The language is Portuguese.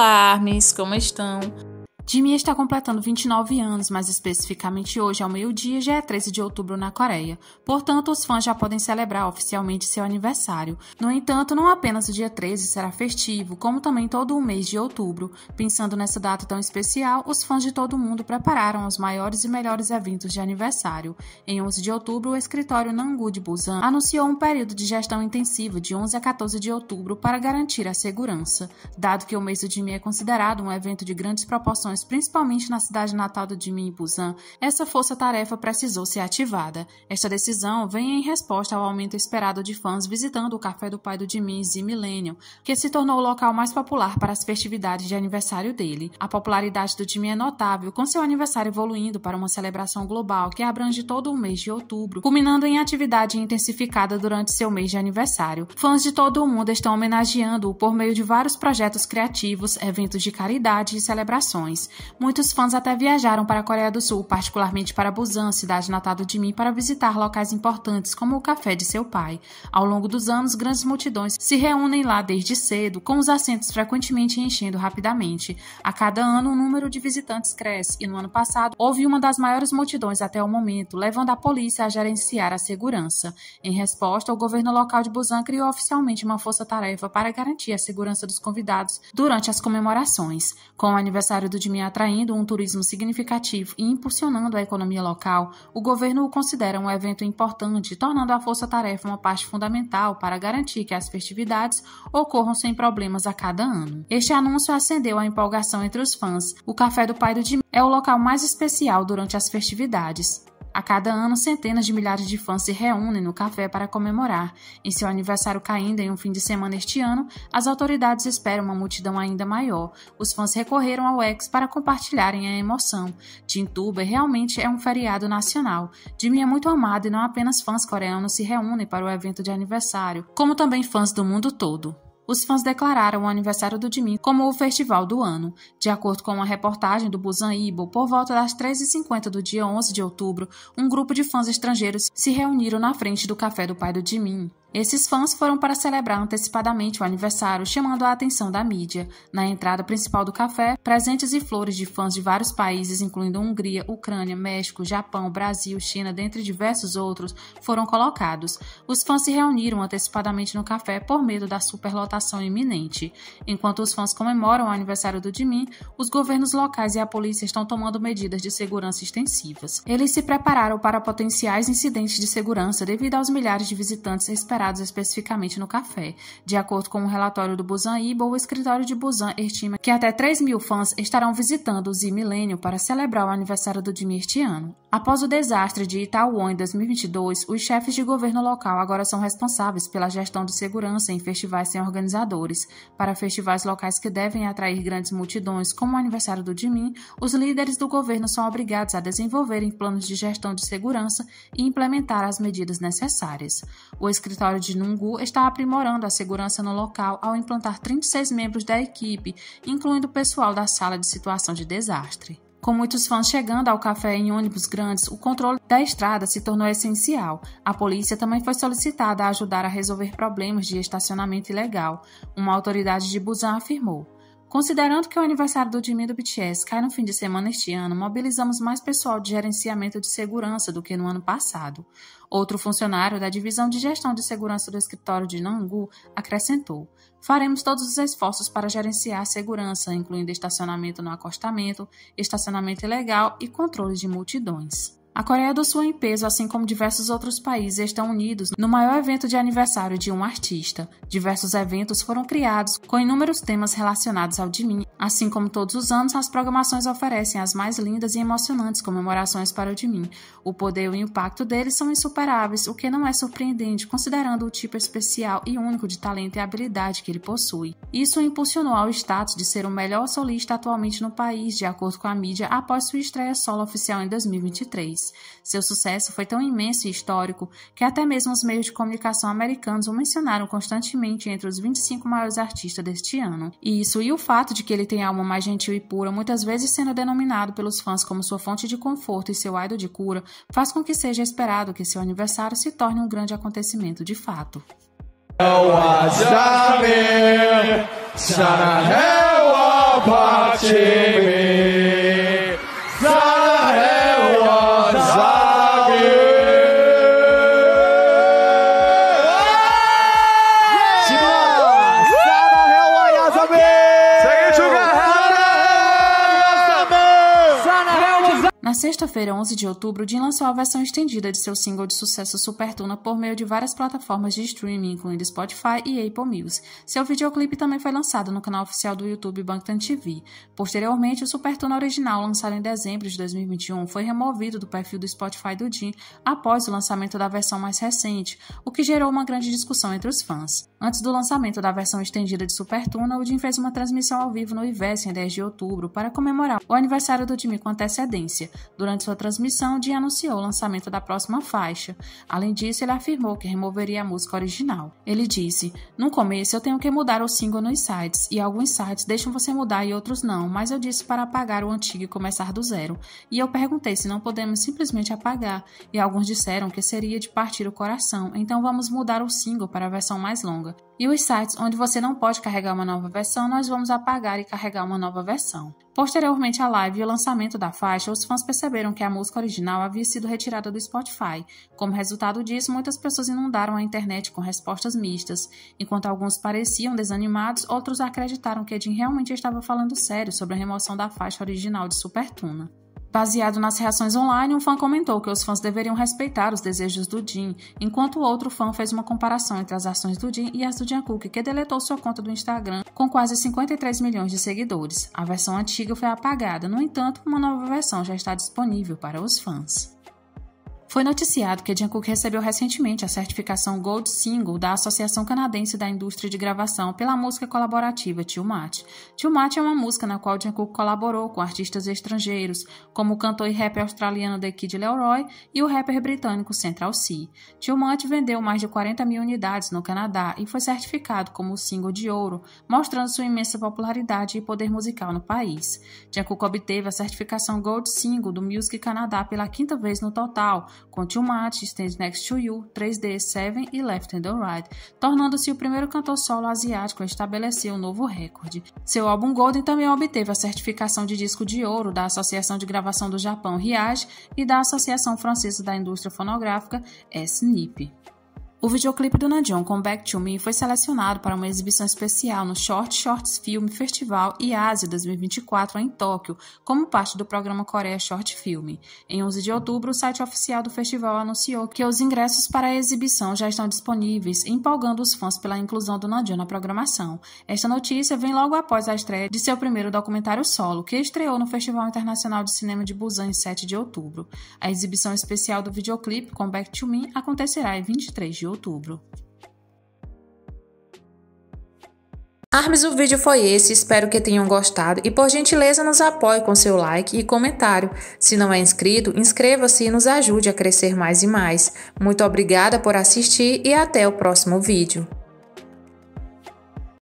alarmes, como estão? Jimmy está completando 29 anos, mas especificamente hoje, ao meio-dia, já é 13 de outubro na Coreia. Portanto, os fãs já podem celebrar oficialmente seu aniversário. No entanto, não apenas o dia 13 será festivo, como também todo o mês de outubro. Pensando nessa data tão especial, os fãs de todo mundo prepararam os maiores e melhores eventos de aniversário. Em 11 de outubro, o escritório Nangu de Busan anunciou um período de gestão intensiva de 11 a 14 de outubro para garantir a segurança. Dado que o mês de Jimmy é considerado um evento de grandes proporções mas principalmente na cidade natal do Jimmy Busan, essa força-tarefa precisou ser ativada. Esta decisão vem em resposta ao aumento esperado de fãs visitando o Café do Pai do Jimmy Z Millennium, que se tornou o local mais popular para as festividades de aniversário dele. A popularidade do Jimmy é notável, com seu aniversário evoluindo para uma celebração global que abrange todo o mês de outubro, culminando em atividade intensificada durante seu mês de aniversário. Fãs de todo o mundo estão homenageando-o por meio de vários projetos criativos, eventos de caridade e celebrações. Muitos fãs até viajaram para a Coreia do Sul, particularmente para Busan, cidade natal de Jimin, para visitar locais importantes como o café de seu pai. Ao longo dos anos, grandes multidões se reúnem lá desde cedo, com os assentos frequentemente enchendo rapidamente. A cada ano, o número de visitantes cresce e no ano passado houve uma das maiores multidões até o momento, levando a polícia a gerenciar a segurança. Em resposta, o governo local de Busan criou oficialmente uma força-tarefa para garantir a segurança dos convidados durante as comemorações. Com o aniversário do Jimin atraindo um turismo significativo e impulsionando a economia local, o governo o considera um evento importante, tornando a força-tarefa uma parte fundamental para garantir que as festividades ocorram sem problemas a cada ano. Este anúncio acendeu a empolgação entre os fãs. O Café do Pai do Dimitri é o local mais especial durante as festividades. A cada ano, centenas de milhares de fãs se reúnem no café para comemorar. Em seu aniversário caindo em um fim de semana este ano, as autoridades esperam uma multidão ainda maior. Os fãs recorreram ao ex para compartilharem a emoção. Tintuba realmente é um feriado nacional. Jimmy é muito amado e não apenas fãs coreanos se reúnem para o evento de aniversário, como também fãs do mundo todo os fãs declararam o aniversário do Jimin como o festival do ano. De acordo com uma reportagem do Busan Ibo, por volta das 13 h 50 do dia 11 de outubro, um grupo de fãs estrangeiros se reuniram na frente do café do pai do Jimin. Esses fãs foram para celebrar antecipadamente o aniversário, chamando a atenção da mídia. Na entrada principal do café, presentes e flores de fãs de vários países, incluindo Hungria, Ucrânia, México, Japão, Brasil, China, dentre diversos outros, foram colocados. Os fãs se reuniram antecipadamente no café por medo da superlotação iminente. Enquanto os fãs comemoram o aniversário do Jimin, os governos locais e a polícia estão tomando medidas de segurança extensivas. Eles se prepararam para potenciais incidentes de segurança devido aos milhares de visitantes esperados especificamente no café. De acordo com um relatório do Busan Ibo, o escritório de Busan estima que até 3 mil fãs estarão visitando o z milênio para celebrar o aniversário do Dimir este ano. Após o desastre de Itaúan em 2022, os chefes de governo local agora são responsáveis pela gestão de segurança em festivais sem organizadores. Para festivais locais que devem atrair grandes multidões, como o aniversário do Dimin, os líderes do governo são obrigados a desenvolverem planos de gestão de segurança e implementar as medidas necessárias. O escritório escritório de Nungu está aprimorando a segurança no local ao implantar 36 membros da equipe, incluindo o pessoal da sala de situação de desastre. Com muitos fãs chegando ao café em ônibus grandes, o controle da estrada se tornou essencial. A polícia também foi solicitada a ajudar a resolver problemas de estacionamento ilegal, uma autoridade de Busan afirmou. Considerando que o aniversário do Jimmy do BTS cai no fim de semana este ano, mobilizamos mais pessoal de gerenciamento de segurança do que no ano passado. Outro funcionário da Divisão de Gestão de Segurança do Escritório de Nangu acrescentou: Faremos todos os esforços para gerenciar a segurança, incluindo estacionamento no acostamento, estacionamento ilegal e controle de multidões. A Coreia do Sul em peso, assim como diversos outros países, estão unidos no maior evento de aniversário de um artista. Diversos eventos foram criados com inúmeros temas relacionados ao Jimin Assim como todos os anos, as programações oferecem as mais lindas e emocionantes comemorações para o de mim. O poder e o impacto deles são insuperáveis, o que não é surpreendente considerando o tipo especial e único de talento e habilidade que ele possui. Isso o impulsionou ao status de ser o melhor solista atualmente no país, de acordo com a mídia, após sua estreia solo oficial em 2023. Seu sucesso foi tão imenso e histórico que até mesmo os meios de comunicação americanos o mencionaram constantemente entre os 25 maiores artistas deste ano. E isso e o fato de que ele tem alma mais gentil e pura, muitas vezes sendo denominado pelos fãs como sua fonte de conforto e seu aido de cura, faz com que seja esperado que seu aniversário se torne um grande acontecimento de fato. Parabéns! sexta-feira, 11 de outubro, Dean lançou a versão estendida de seu single de sucesso Supertuna por meio de várias plataformas de streaming, incluindo Spotify e Apple Music. Seu videoclipe também foi lançado no canal oficial do YouTube Bangtan TV. Posteriormente, o Supertuna original, lançado em dezembro de 2021, foi removido do perfil do Spotify do Dean após o lançamento da versão mais recente, o que gerou uma grande discussão entre os fãs. Antes do lançamento da versão estendida de Supertuna, o Dean fez uma transmissão ao vivo no Ives em 10 de outubro para comemorar o aniversário do time com antecedência. Durante sua transmissão, Dean anunciou o lançamento da próxima faixa. Além disso, ele afirmou que removeria a música original. Ele disse: No começo, eu tenho que mudar o single nos sites, e alguns sites deixam você mudar e outros não, mas eu disse para apagar o antigo e começar do zero. E eu perguntei se não podemos simplesmente apagar, e alguns disseram que seria de partir o coração, então vamos mudar o single para a versão mais longa. E os sites onde você não pode carregar uma nova versão, nós vamos apagar e carregar uma nova versão. Posteriormente à live e o lançamento da faixa, os fãs perceberam que a música original havia sido retirada do Spotify. Como resultado disso, muitas pessoas inundaram a internet com respostas mistas. Enquanto alguns pareciam desanimados, outros acreditaram que Jim realmente estava falando sério sobre a remoção da faixa original de Supertuna. Baseado nas reações online, um fã comentou que os fãs deveriam respeitar os desejos do Jin, enquanto outro fã fez uma comparação entre as ações do Jin e as do Jungkook, que deletou sua conta do Instagram com quase 53 milhões de seguidores. A versão antiga foi apagada, no entanto, uma nova versão já está disponível para os fãs. Foi noticiado que Jim recebeu recentemente a certificação Gold Single da Associação Canadense da Indústria de Gravação pela música colaborativa Tio Mate. Tio Mate é uma música na qual Jim colaborou com artistas estrangeiros, como o cantor e rapper australiano The Kid Leroy e o rapper britânico Central C. Tio Mate vendeu mais de 40 mil unidades no Canadá e foi certificado como single de ouro, mostrando sua imensa popularidade e poder musical no país. Jim obteve a certificação Gold Single do Music Canadá pela quinta vez no total, Contumate, Stand Next to You, 3D, Seven e Left and Right, tornando-se o primeiro cantor solo asiático a estabelecer um novo recorde. Seu álbum Golden também obteve a certificação de disco de ouro da Associação de Gravação do Japão, RIAJ, e da Associação Francesa da Indústria Fonográfica, SNIP. O videoclipe do Nanjon com Back to Me foi selecionado para uma exibição especial no Short Shorts Film Festival e Ásia 2024 em Tóquio, como parte do programa Coreia Short Film. Em 11 de outubro, o site oficial do festival anunciou que os ingressos para a exibição já estão disponíveis, empolgando os fãs pela inclusão do Nanjon na programação. Esta notícia vem logo após a estreia de seu primeiro documentário solo, que estreou no Festival Internacional de Cinema de Busan em 7 de outubro. A exibição especial do videoclipe com Back to Me acontecerá em 23 de outubro. Armes, o vídeo foi esse, espero que tenham gostado e por gentileza nos apoie com seu like e comentário. Se não é inscrito, inscreva-se e nos ajude a crescer mais e mais. Muito obrigada por assistir e até o próximo vídeo.